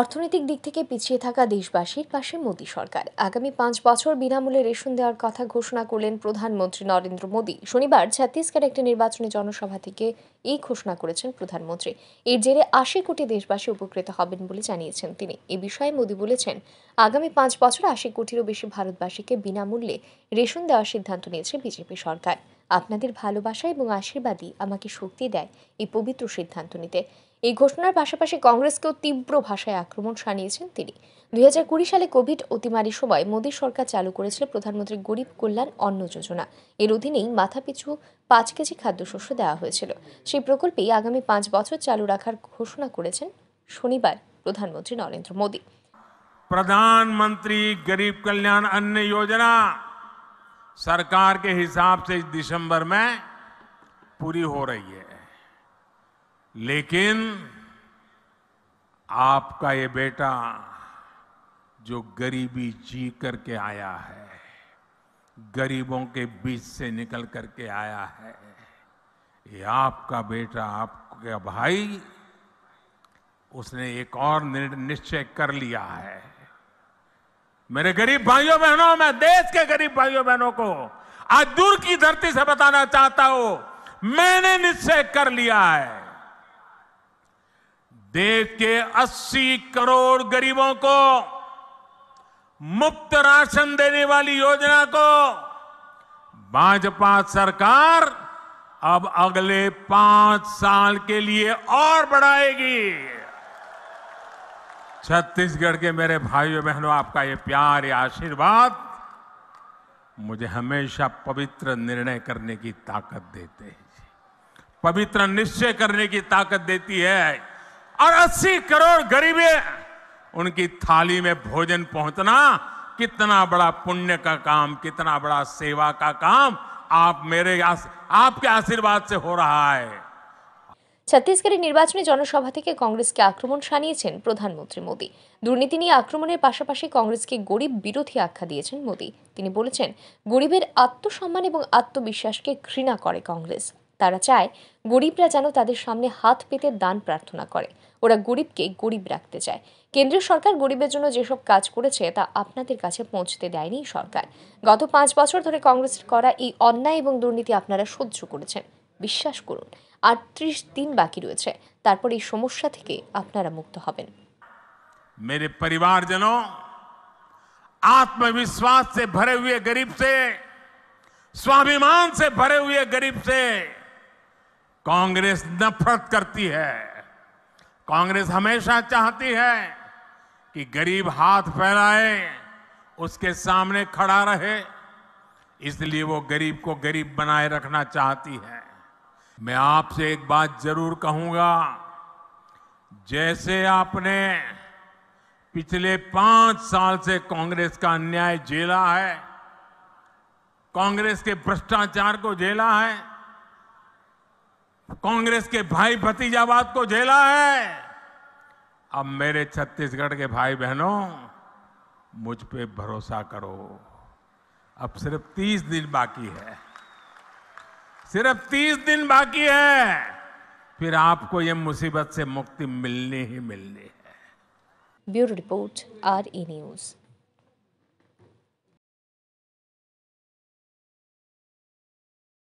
অর্থনৈতিক দিক থেকে পিছিয়ে থাকা দেশবাসীর পাশে মোদী সরকার আগামী পাঁচ বছর বিনামূল্যে রেশন দেওয়ার কথা ঘোষণা করলেন প্রধানমন্ত্রী নরেন্দ্র মোদী শনিবার ছত্তিশগড়ে একটি নির্বাচনী জনসভা থেকে এই ঘোষণা করেছেন প্রধানমন্ত্রী এর জেরে আশি কোটি দেশবাসী উপকৃত হবেন বলে জানিয়েছেন তিনি এ বিষয়ে মোদী বলেছেন আগামী পাঁচ বছর আশি কোটিরও বেশি ভারতবাসীকে বিনামূল্যে রেশন দেওয়ার সিদ্ধান্ত নিয়েছে বিজেপি সরকার আপনাদের ভালোবাসা এবং আশীর্বাদই আমাকে শক্তি দেয় এই পবিত্র সিদ্ধান্ত নিতে এই ঘোষণার পাশাপাশি কংগ্রেসকেও তীব্র ভাষায় আক্রমণ সানিয়েছেন তিনি দুই কুড়ি সালে কোভিড অতিমারির সময় মোদী সরকার চালু করেছিল প্রধানমন্ত্রী গরিব কল্যাণ অন্ন যোজনা এর অধীনেই মাথাপিছু পাঁচ কেজি খাদ্যশস্য দেওয়া হয়েছিল সেই প্রকল্পেই আগামী পাঁচ বছর চালু রাখার ঘোষণা করেছেন শনিবার প্রধানমন্ত্রী নরেন্দ্র মোদী প্রধানমন্ত্রী গরিব কল্যাণ অন্ন যোজনা सरकार के हिसाब से इस दिसंबर में पूरी हो रही है लेकिन आपका ये बेटा जो गरीबी जी करके आया है गरीबों के बीच से निकल करके आया है ये आपका बेटा आपका भाई उसने एक और निश्चय कर लिया है मेरे गरीब भाइयों बहनों मैं देश के गरीब भाइयों बहनों को आज दूर की धरती से बताना चाहता हूं मैंने निश्चय कर लिया है देश के 80 करोड़ गरीबों को मुफ्त राशन देने वाली योजना को भाजपा सरकार अब अगले पांच साल के लिए और बढ़ाएगी छत्तीसगढ़ के मेरे भाइयों बहनों आपका ये प्यार ये आशीर्वाद मुझे हमेशा पवित्र निर्णय करने की ताकत देते हैं पवित्र निश्चय करने की ताकत देती है और 80 करोड़ गरीबे उनकी थाली में भोजन पहुंचना कितना बड़ा पुण्य का काम कितना बड़ा सेवा का काम आप मेरे आस, आपके आशीर्वाद से हो रहा है ছত্তিশগড়ের নির্বাচনী জনসভা থেকে কংগ্রেসকে আক্রমণ সানিয়েছেন প্রধানমন্ত্রী মোদী দুর্নীতি নিয়ে আক্রমণের পাশাপাশি কংগ্রেসকে গরিব বিরোধী আখ্যা দিয়েছেন মোদী তিনি বলেছেন গরিবের আত্মসম্মান এবং আত্মবিশ্বাসকে ঘৃণা করে কংগ্রেস তারা চায় গরিবরা যেন তাদের সামনে হাত পেতে দান প্রার্থনা করে ওরা গরিবকে গরিব রাখতে চায় কেন্দ্রীয় সরকার গরিবের জন্য যেসব কাজ করেছে তা আপনাদের কাছে পৌঁছতে দেয়নি সরকার গত পাঁচ বছর ধরে কংগ্রেসের করা এই অন্যায় এবং দুর্নীতি আপনারা সহ্য করেছেন বিশ্বাস করুন আটত্রিশ দিন বাকি রয়েছে তারপর এই সমস্যা থেকে আপনারা মুক্ত হবেন मेरे परिवारजनों आत्मविश्वास से भरे हुए गरीब से स्वाभिमान से भरे हुए गरीब से कांग्रेस नफरत करती है कांग्रेस हमेशा चाहती है कि गरीब हाथ फैलाए उसके सामने खड़ा रहे इसलिए वो गरीब को गरीब बनाए रखना चाहती है मैं आपसे एक बात जरूर कहूंगा जैसे आपने पिछले पांच साल से कांग्रेस का अन्याय झेला है कांग्रेस के भ्रष्टाचार को झेला है कांग्रेस के भाई भतीजावाद को झेला है अब मेरे छत्तीसगढ़ के भाई बहनों मुझ पे भरोसा करो अब सिर्फ तीस दिन बाकी है सिर्फ तीस दिन बाकी है फिर आपको ये मुसीबत से मुक्ति मिलनी ही मिलनी है bureau report R E news